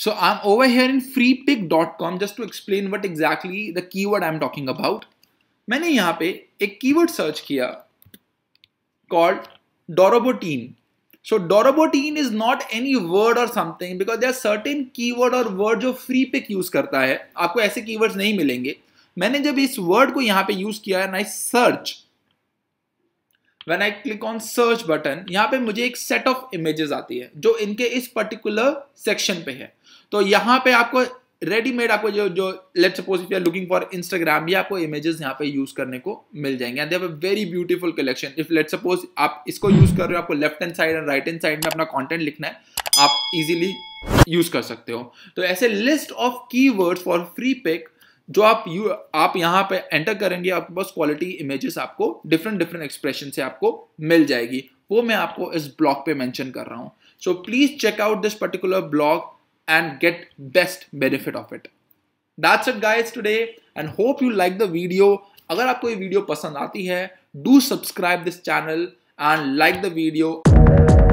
So I'm over here in freepig.com just to explain what exactly the keyword I'm talking about. मैंने यहाँ पे एक keyword search किया called Dorobotin. So Dorobotin is not any word or something because there are certain keyword और word जो freepig use करता है आपको ऐसे keywords नहीं मिलेंगे मैंने जब इस word को यहाँ पे use किया and I search when I click on search button यहाँ पे मुझे एक सेट ऑफ इमेजेस आती है जो इनके इस पर्टिकुलर सेक्शन पे है तो यहाँ पे आपको रेडीमेड आपको जो जो let suppose if you are looking for Instagram भी आपको इमेजेस यहाँ पे यूज करने को मिल जाएंगे and very beautiful collection if let suppose आप इसको यूज कर रहे हो आपको left hand side and right hand side में अपना कॉन्टेंट लिखना है आप इजिली यूज कर सकते हो तो ऐसे list of keywords for Freepik जो आप यू आप यहाँ पे एंटर करेंगे आपके पास क्वालिटी इमेजेस आपको डिफरेंट डिफरेंट एक्सप्रेशन से आपको मिल जाएगी वो मैं आपको इस ब्लॉग पे मेंशन कर रहा हूँ so please check out this particular blog and get best benefit of it that's it guys today and hope you like the video अगर आपको ये वीडियो पसंद आती है do subscribe this channel and like the video